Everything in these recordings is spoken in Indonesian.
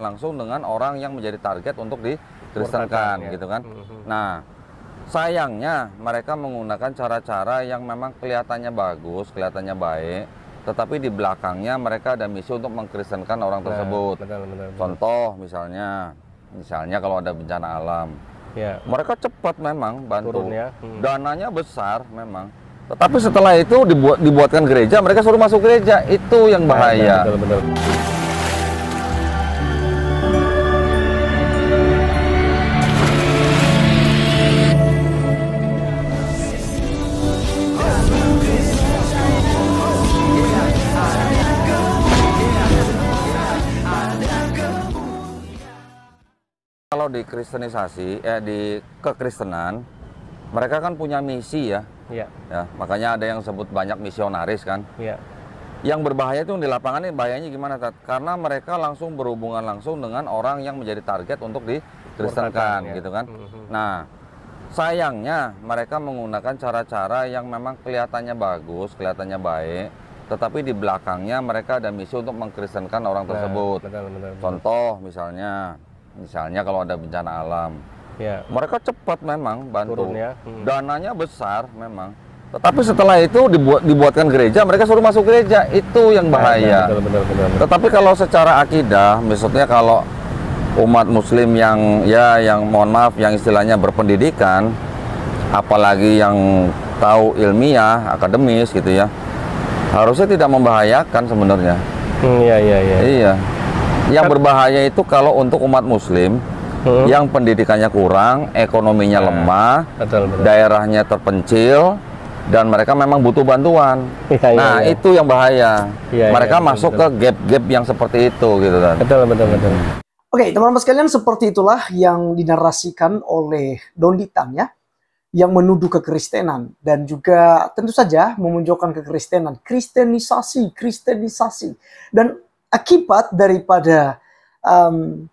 langsung dengan orang yang menjadi target untuk dikristenkan ya. gitu kan. Mm-hmm. Nah, sayangnya mereka menggunakan cara-cara yang memang kelihatannya bagus, kelihatannya baik, tetapi di belakangnya mereka ada misi untuk mengkristenkan orang nah, tersebut. benar, benar, benar. Contoh misalnya, misalnya kalau ada bencana alam, ya. mereka cepat memang bantu, Turun ya. hmm. dananya besar memang. Tetapi setelah itu dibuat dibuatkan gereja, mereka suruh masuk gereja itu yang bahaya. Nah, benar, benar, benar. Kalau di kristenisasi, eh di kekristenan, mereka kan punya misi ya. Iya. Ya, makanya ada yang sebut banyak misionaris kan. Iya. Yang berbahaya itu di lapangan ini bahayanya gimana Tat? Karena mereka langsung berhubungan langsung dengan orang yang menjadi target untuk dikristenkan ya. gitu iya. kan. Mm -hmm. Nah, sayangnya mereka menggunakan cara-cara yang memang kelihatannya bagus, kelihatannya baik, tetapi di belakangnya mereka ada misi untuk mengkristenkan orang nah, tersebut. Nah, benar, benar, benar. Contoh misalnya misalnya kalau ada bencana alam. Ya. Mereka cepat memang bantu. Turun ya. Hmm. Dananya besar memang. Tetapi setelah itu dibuat dibuatkan gereja, mereka suruh masuk gereja. Itu yang bahaya. Benar, benar, benar, benar. Tetapi kalau secara akidah, maksudnya kalau umat muslim yang ya yang mohon maaf yang istilahnya berpendidikan apalagi yang tahu ilmiah, akademis gitu ya. Harusnya tidak membahayakan sebenarnya. Hmm, ya, ya, ya. iya, iya, iya. Iya. Yang kan- berbahaya itu kalau untuk umat muslim hmm. yang pendidikannya kurang, ekonominya nah, lemah, betul, betul. daerahnya terpencil dan mereka memang butuh bantuan. Ya, nah, ya, itu yang bahaya. Ya, mereka ya, masuk betul. ke gap-gap yang seperti itu gitu kan. Betul, betul, betul. Oke, teman-teman sekalian, seperti itulah yang dinarasikan oleh Don Donditan ya, yang menuduh kekristenan dan juga tentu saja memunculkan kekristenan, kristenisasi, kristenisasi. Dan akibat daripada um,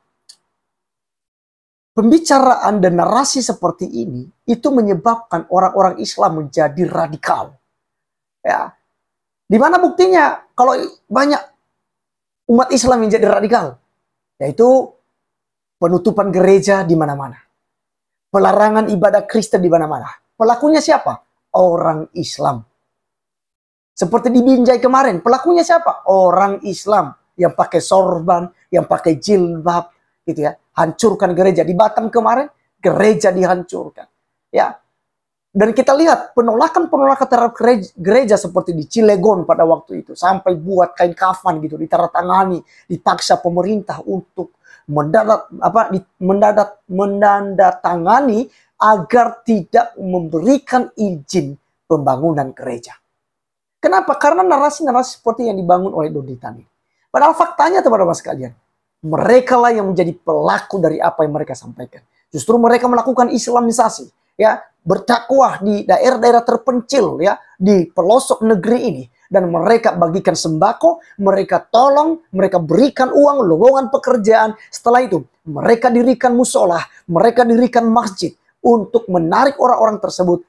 pembicaraan dan narasi seperti ini itu menyebabkan orang-orang Islam menjadi radikal. Ya. Di mana buktinya kalau banyak umat Islam yang jadi radikal? Yaitu penutupan gereja di mana-mana. Pelarangan ibadah Kristen di mana-mana. Pelakunya siapa? Orang Islam. Seperti di Binjai kemarin, pelakunya siapa? Orang Islam yang pakai sorban, yang pakai jilbab, gitu ya. Hancurkan gereja di Batam kemarin, gereja dihancurkan. Ya. Dan kita lihat penolakan-penolakan terhadap gereja, gereja seperti di Cilegon pada waktu itu sampai buat kain kafan gitu ditandatangani, dipaksa pemerintah untuk mendadak apa mendadak menandatangani agar tidak memberikan izin pembangunan gereja. Kenapa? Karena narasi-narasi seperti yang dibangun oleh Doni Tani. Padahal faktanya teman-teman sekalian, mereka lah yang menjadi pelaku dari apa yang mereka sampaikan. Justru mereka melakukan islamisasi, ya, bertakwah di daerah-daerah terpencil, ya, di pelosok negeri ini dan mereka bagikan sembako, mereka tolong, mereka berikan uang, lowongan pekerjaan. Setelah itu, mereka dirikan musola, mereka dirikan masjid untuk menarik orang-orang tersebut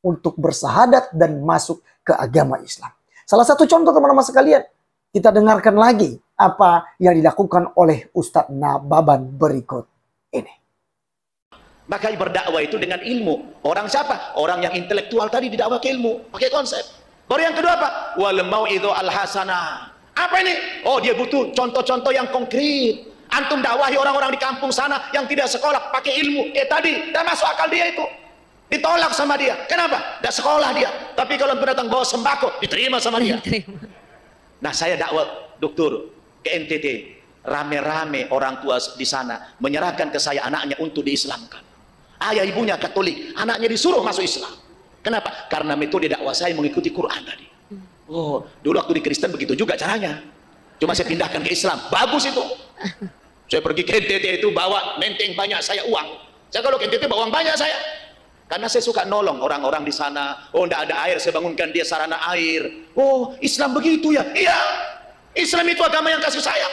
untuk bersahadat dan masuk ke agama Islam. Salah satu contoh teman-teman sekalian, kita dengarkan lagi apa yang dilakukan oleh Ustadz Nababan berikut ini. Maka berdakwah itu dengan ilmu. Orang siapa? Orang yang intelektual tadi didakwah ke ilmu, pakai konsep. Baru yang kedua apa? Wal itu al Apa ini? Oh, dia butuh contoh-contoh yang konkret. Antum dakwahi orang-orang di kampung sana yang tidak sekolah pakai ilmu. Eh tadi, dan masuk akal dia itu. Ditolak sama dia. Kenapa? Tidak sekolah dia. Tapi kalau datang bawa sembako, diterima sama dia. Nah saya dakwah dokter ke NTT. Rame-rame orang tua di sana menyerahkan ke saya anaknya untuk diislamkan. Ayah ibunya Katolik, anaknya disuruh masuk Islam. Kenapa? Karena metode dakwah saya mengikuti Quran tadi. Oh, dulu waktu di Kristen begitu juga caranya. Cuma saya pindahkan ke Islam. Bagus itu. Saya pergi ke NTT itu bawa menteng banyak saya uang. Saya kalau ke NTT bawa uang banyak saya. Karena saya suka nolong orang-orang di sana. Oh, tidak ada air, saya bangunkan dia sarana air. Oh, Islam begitu ya? Iya. Islam itu agama yang kasih sayang.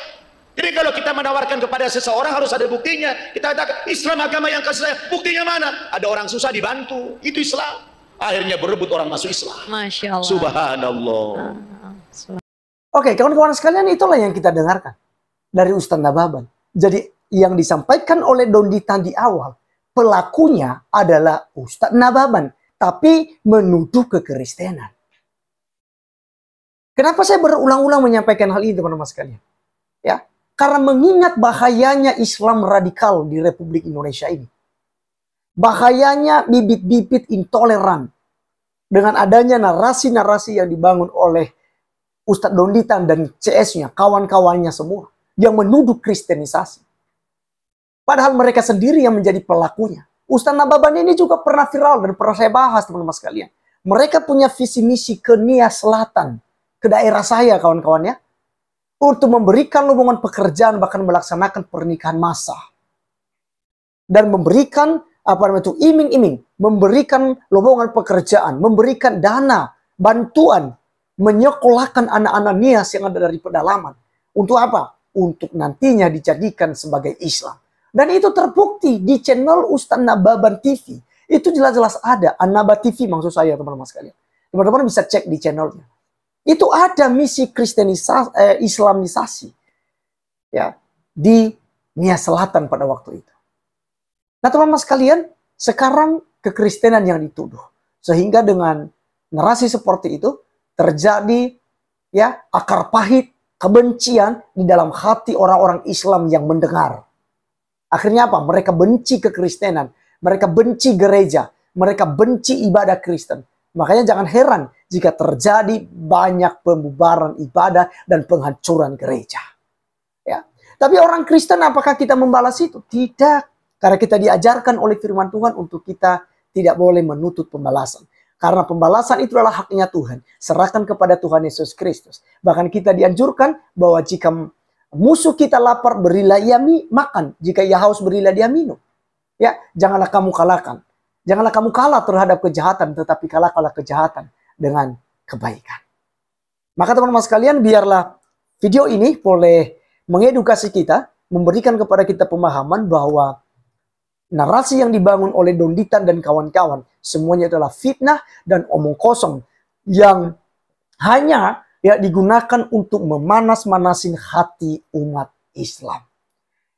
Jadi kalau kita menawarkan kepada seseorang harus ada buktinya. Kita katakan Islam agama yang kasih sayang. Buktinya mana? Ada orang susah dibantu. Itu Islam. Akhirnya berebut orang masuk Islam. Masya Allah. Subhanallah. Ah, ah, Oke, okay, kawan-kawan sekalian itulah yang kita dengarkan dari Ustaz Nababan. Jadi yang disampaikan oleh Dondita di awal pelakunya adalah Ustadz Nababan, tapi menuduh kekristenan. Kenapa saya berulang-ulang menyampaikan hal ini teman-teman sekalian? Ya, karena mengingat bahayanya Islam radikal di Republik Indonesia ini. Bahayanya bibit-bibit intoleran dengan adanya narasi-narasi yang dibangun oleh Ustadz Donditan dan CS-nya, kawan-kawannya semua yang menuduh kristenisasi. Padahal mereka sendiri yang menjadi pelakunya. Ustaz Nababan ini juga pernah viral dan pernah saya bahas teman-teman sekalian. Mereka punya visi misi ke Nia Selatan, ke daerah saya kawan-kawan ya. Untuk memberikan lowongan pekerjaan bahkan melaksanakan pernikahan massal dan memberikan apa namanya itu iming-iming, memberikan lowongan pekerjaan, memberikan dana, bantuan, menyekolahkan anak-anak nias yang ada dari pedalaman. Untuk apa? Untuk nantinya dijadikan sebagai Islam. Dan itu terbukti di channel Ustaz Nababan TV. Itu jelas-jelas ada. Anaba TV maksud saya teman-teman sekalian. Teman-teman bisa cek di channelnya. Itu ada misi Kristenisasi, eh, Islamisasi. Ya, di Nia Selatan pada waktu itu. Nah teman-teman sekalian, sekarang kekristenan yang dituduh. Sehingga dengan narasi seperti itu, terjadi ya akar pahit kebencian di dalam hati orang-orang Islam yang mendengar. Akhirnya apa? Mereka benci kekristenan, mereka benci gereja, mereka benci ibadah Kristen. Makanya jangan heran jika terjadi banyak pembubaran ibadah dan penghancuran gereja. Ya. Tapi orang Kristen apakah kita membalas itu? Tidak. Karena kita diajarkan oleh firman Tuhan untuk kita tidak boleh menuntut pembalasan. Karena pembalasan itu adalah haknya Tuhan. Serahkan kepada Tuhan Yesus Kristus. Bahkan kita dianjurkan bahwa jika Musuh kita lapar berilah ia makan, jika ia haus berilah dia minum. Ya, janganlah kamu kalahkan. Janganlah kamu kalah terhadap kejahatan, tetapi kalah-kalah kejahatan dengan kebaikan. Maka teman-teman sekalian, biarlah video ini boleh mengedukasi kita, memberikan kepada kita pemahaman bahwa narasi yang dibangun oleh Donditan dan kawan-kawan semuanya adalah fitnah dan omong kosong yang hanya ya digunakan untuk memanas-manasin hati umat Islam.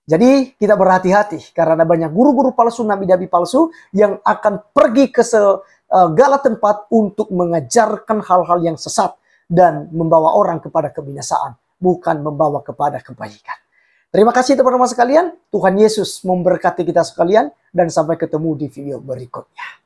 Jadi kita berhati-hati karena banyak guru-guru palsu, nabi-nabi palsu yang akan pergi ke eh, segala tempat untuk mengajarkan hal-hal yang sesat dan membawa orang kepada kebinasaan, bukan membawa kepada kebaikan. Terima kasih teman-teman sekalian. Tuhan Yesus memberkati kita sekalian dan sampai ketemu di video berikutnya.